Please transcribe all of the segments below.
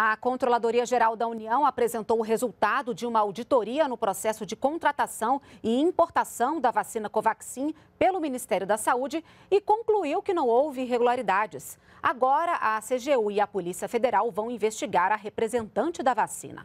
A Controladoria Geral da União apresentou o resultado de uma auditoria no processo de contratação e importação da vacina Covaxin pelo Ministério da Saúde e concluiu que não houve irregularidades. Agora, a CGU e a Polícia Federal vão investigar a representante da vacina.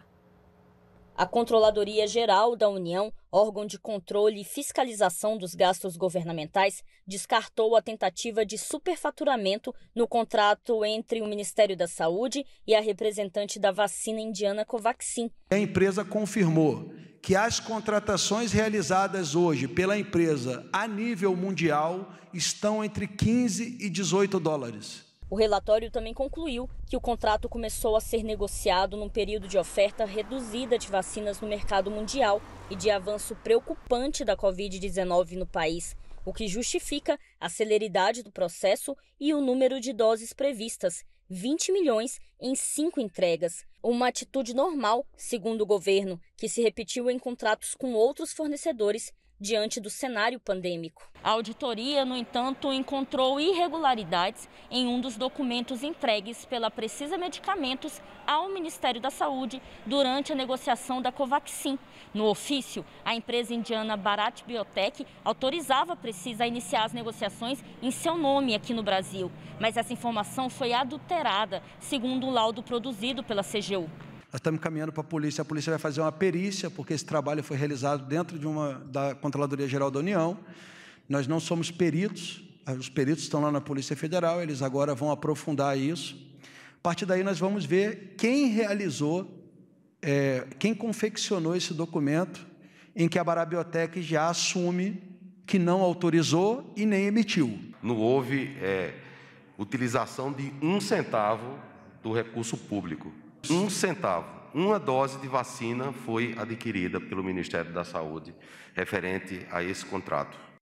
A Controladoria Geral da União, órgão de controle e fiscalização dos gastos governamentais, descartou a tentativa de superfaturamento no contrato entre o Ministério da Saúde e a representante da vacina indiana Covaxin. A empresa confirmou que as contratações realizadas hoje pela empresa a nível mundial estão entre 15 e 18 dólares. O relatório também concluiu que o contrato começou a ser negociado num período de oferta reduzida de vacinas no mercado mundial e de avanço preocupante da Covid-19 no país, o que justifica a celeridade do processo e o número de doses previstas, 20 milhões em cinco entregas. Uma atitude normal, segundo o governo, que se repetiu em contratos com outros fornecedores diante do cenário pandêmico. A auditoria, no entanto, encontrou irregularidades em um dos documentos entregues pela Precisa Medicamentos ao Ministério da Saúde durante a negociação da Covaxin. No ofício, a empresa indiana Bharat Biotech autorizava a Precisa a iniciar as negociações em seu nome aqui no Brasil, mas essa informação foi adulterada, segundo o laudo produzido pela CGU. Nós estamos caminhando para a polícia. A polícia vai fazer uma perícia, porque esse trabalho foi realizado dentro de uma da Controladoria Geral da União. Nós não somos peritos, os peritos estão lá na Polícia Federal, eles agora vão aprofundar isso. A partir daí, nós vamos ver quem realizou, é, quem confeccionou esse documento em que a Barabiotec já assume que não autorizou e nem emitiu. Não houve é, utilização de um centavo do recurso público um centavo, uma dose de vacina foi adquirida pelo Ministério da Saúde referente a esse contrato.